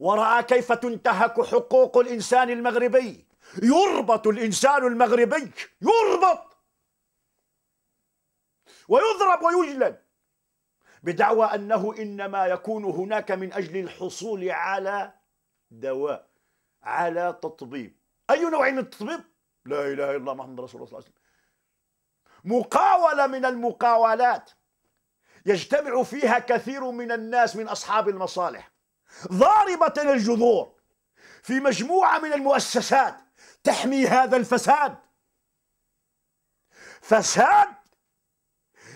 ورأى كيف تنتهك حقوق الإنسان المغربي يربط الإنسان المغربي يربط ويضرب ويجلد بدعوى أنه إنما يكون هناك من أجل الحصول على دواء على تطبيب أي نوع من التطبيب؟ لا إله إلا الله محمد رسول الله صلى الله عليه وسلم مقاولة من المقاولات يجتمع فيها كثير من الناس من أصحاب المصالح ضاربة الجذور في مجموعة من المؤسسات تحمي هذا الفساد فساد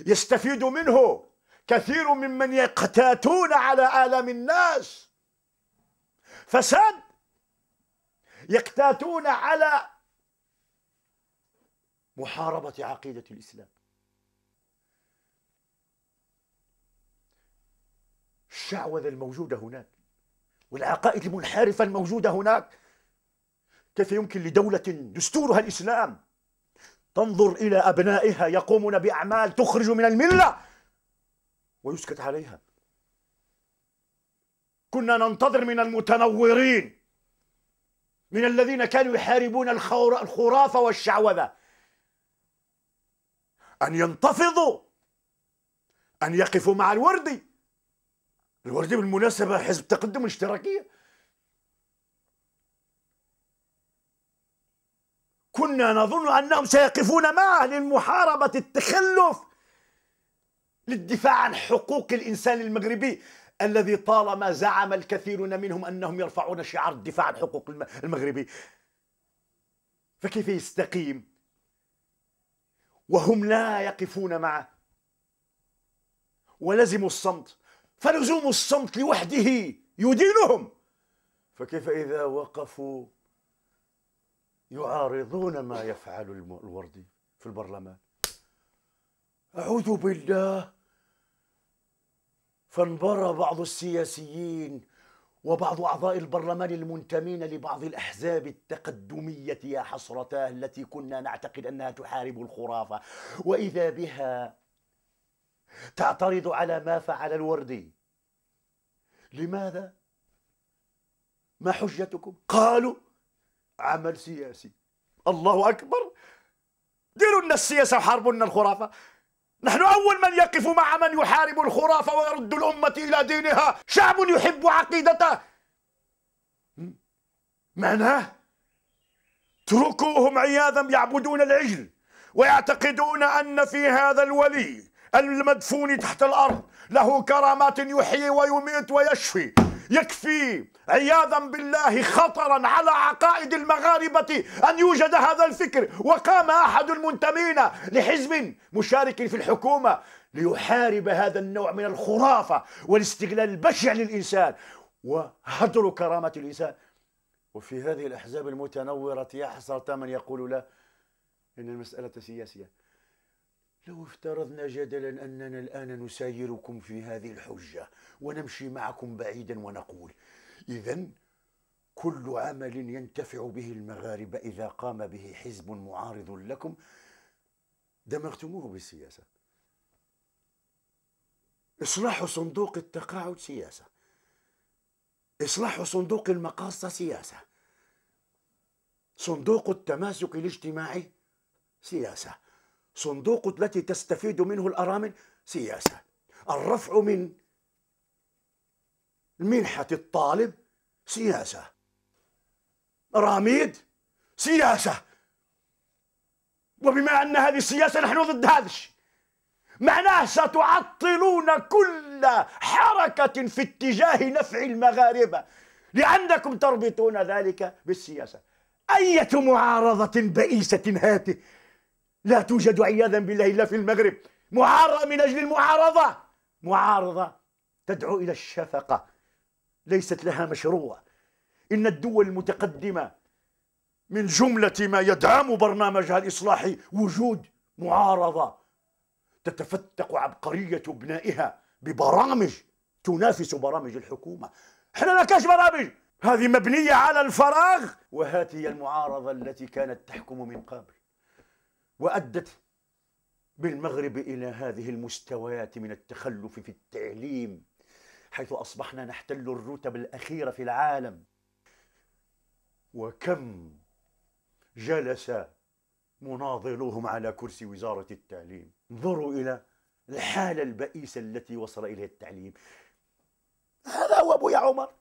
يستفيد منه كثير ممن يقتاتون على آلام الناس فساد يقتاتون على محاربة عقيدة الإسلام الشعوذة الموجودة هناك والعقائد المنحرفة الموجودة هناك كيف يمكن لدولة دستورها الإسلام تنظر إلى أبنائها يقومون بأعمال تخرج من الملة ويسكت عليها كنا ننتظر من المتنورين من الذين كانوا يحاربون الخرافة والشعوذة أن ينتفضوا أن يقفوا مع الوردي الوردي بالمناسبة حزب تقدم الاشتراكية كنا نظن أنهم سيقفون معه لمحاربة التخلف للدفاع عن حقوق الإنسان المغربي الذي طالما زعم الكثيرون منهم أنهم يرفعون شعار الدفاع عن حقوق المغربي فكيف يستقيم وهم لا يقفون معه ولزموا الصمت فلزوم الصمت لوحده يدينهم فكيف إذا وقفوا يعارضون ما يفعل الوردي في البرلمان أعوذ بالله فانبرى بعض السياسيين وبعض أعضاء البرلمان المنتمين لبعض الأحزاب التقدمية يا حسرتاه التي كنا نعتقد أنها تحارب الخرافة وإذا بها تعترض على ما فعل الوردي لماذا ما حجتكم قالوا عمل سياسي الله أكبر ديروا لنا السياسة وحاربوا لنا الخرافة نحن أول من يقف مع من يحارب الخرافة ويرد الأمة إلى دينها شعب يحب عقيدته معناه اتركوهم عياذا يعبدون العجل ويعتقدون أن في هذا الولي المدفون تحت الأرض له كرامات يحيي ويميت ويشفي يكفي عياذا بالله خطرا على عقائد المغاربة أن يوجد هذا الفكر وقام أحد المنتمين لحزب مشارك في الحكومة ليحارب هذا النوع من الخرافة والاستغلال البشع للإنسان وهدر كرامة الإنسان وفي هذه الأحزاب المتنورة يا حسرة من يقول له إن المسألة سياسية لو افترضنا جدلا أننا الآن نسايركم في هذه الحجة ونمشي معكم بعيدا ونقول إذا كل عمل ينتفع به المغاربة إذا قام به حزب معارض لكم دمغتموه بالسياسة إصلاح صندوق التقاعد سياسة إصلاح صندوق المقاصة سياسة صندوق التماسك الاجتماعي سياسه صندوق التي تستفيد منه الأرامل سياسة الرفع من منحة الطالب سياسة راميد سياسة وبما أن هذه السياسة نحن ضد هذا الشيء معناه ستعطلون كل حركة في اتجاه نفع المغاربة لأنكم تربطون ذلك بالسياسة أية معارضة بئيسة هاته لا توجد عياذا بالله إلا في المغرب معارضة من أجل المعارضة معارضة تدعو إلى الشفقة ليست لها مشروع إن الدول المتقدمة من جملة ما يدعم برنامجها الإصلاحي وجود معارضة تتفتق عبقرية ابنائها ببرامج تنافس برامج الحكومة احنا ما كاش برامج هذه مبنية على الفراغ وهاتي المعارضة التي كانت تحكم من قبل وأدت بالمغرب إلى هذه المستويات من التخلف في التعليم حيث أصبحنا نحتل الرتب الأخيرة في العالم وكم جلس مناضلوهم على كرسي وزارة التعليم انظروا إلى الحالة البئيسة التي وصل إليها التعليم هذا هو أبو يا عمر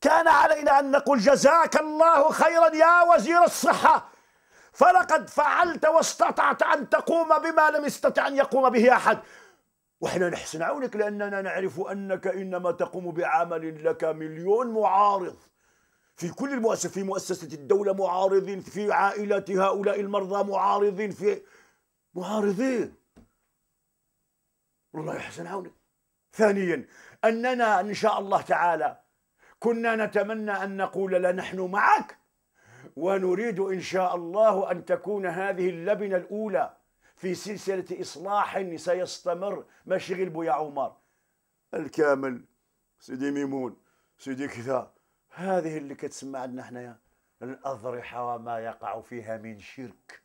كان علينا أن نقول جزاك الله خيرا يا وزير الصحة فلقد فعلت واستطعت أن تقوم بما لم يستطع أن يقوم به أحد وإحنا نحسن عونك لأننا نعرف أنك إنما تقوم بعمل لك مليون معارض في كل المؤسسة في مؤسسة الدولة معارضين في عائلة هؤلاء المرضى معارضين في معارضين والله يحسن عونك ثانيا أننا إن شاء الله تعالى كنا نتمنى أن نقول لا نحن معك ونريد إن شاء الله أن تكون هذه اللبنة الأولى في سلسلة إصلاح سيستمر مشغل بويا عمر الكامل سيدي ميمون سيدي كذا هذه اللي كتسمى عندنا حنايا الأضرحة وما يقع فيها من شرك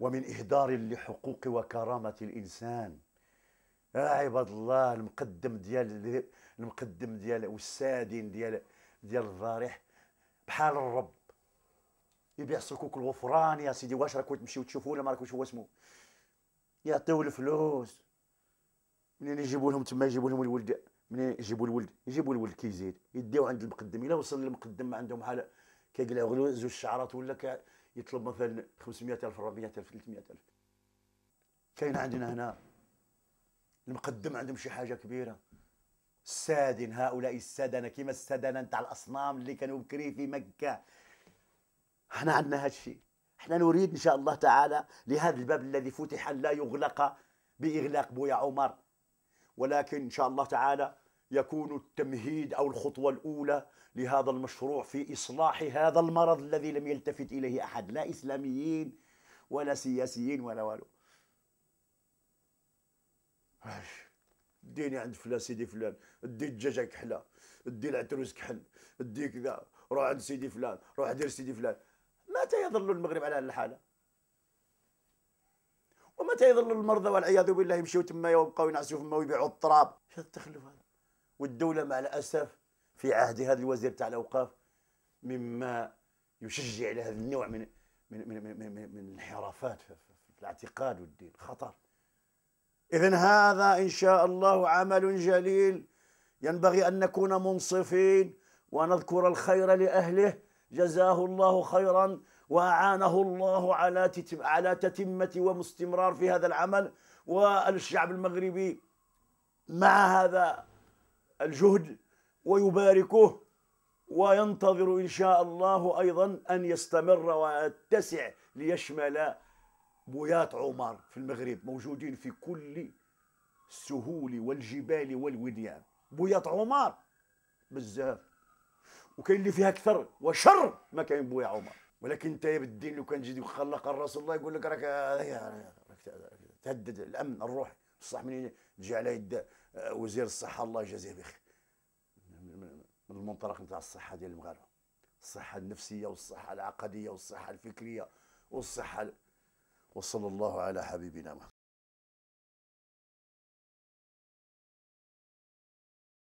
ومن إهدار لحقوق وكرامة الإنسان يا عباد الله المقدم ديال المقدم ديال والسادين ديال ديال الضارح بحال الرب يبيع صكوك الغفران يا سيدي واش راك تمشيو تشوفوه ولا ما راكمش هو اسمه يعطيو الفلوس منين يجيبوا لهم تما يجيبوا لهم الولد منين يجيبوا الولد يجيبوا الولد كيزيد يديو عند المقدم الا وصل للمقدم عندهم حاله كيقلعوا زوج شعرات ولا يطلب مثلا الف الف 300 الف كاين عندنا هنا المقدم عندهم شي حاجه كبيره السادن هؤلاء السادنه كيما السادنه نتاع الاصنام اللي كانوا بكري في مكه احنا عندنا هالشيء احنا نريد ان شاء الله تعالى لهذا الباب الذي فتح لا يغلق باغلاق بويا عمر ولكن ان شاء الله تعالى يكون التمهيد او الخطوه الاولى لهذا المشروع في اصلاح هذا المرض الذي لم يلتفت اليه احد لا اسلاميين ولا سياسيين ولا والو ديني عند فلان سيدي فلان دي الدجاج كحله دي العتروس كحل دي كذا روح عند سيدي فلان روح دير سيدي فلان متى يظل المغرب على الحالة ومتى يظل المرضى والعياذ بالله يمشيوا تما ويبقاو ينعسوا فما ويبيعوا التراب شو التخلف هذا والدولة مع الأسف في عهد هذا الوزير تاع الأوقاف مما يشجع على هذا النوع من من من من, من, من الانحرافات في الاعتقاد والدين خطر إذا هذا إن شاء الله عمل جليل ينبغي أن نكون منصفين ونذكر الخير لأهله جزاه الله خيرا وأعانه الله على على تتمة واستمرار في هذا العمل والشعب المغربي مع هذا الجهد ويباركه وينتظر إن شاء الله أيضا أن يستمر ويتسع ليشمل بويات عمر في المغرب موجودين في كل السهول والجبال والوديان بويات عمر بزاف وكاين اللي فيها اكثر وشر ما كاين بويا عمر ولكن انت يا بالدين لو كان جيت خلق الرسول الله يقول لك راك تهدد الامن الروحي بصح منين تجي على يد وزير الصحه الله يجازيه بخير من المنطلق نتاع الصحه ديال المغاربه الصحه النفسيه والصحه العقديه والصحه الفكريه والصحه وصلى الله على حبيبنا محمد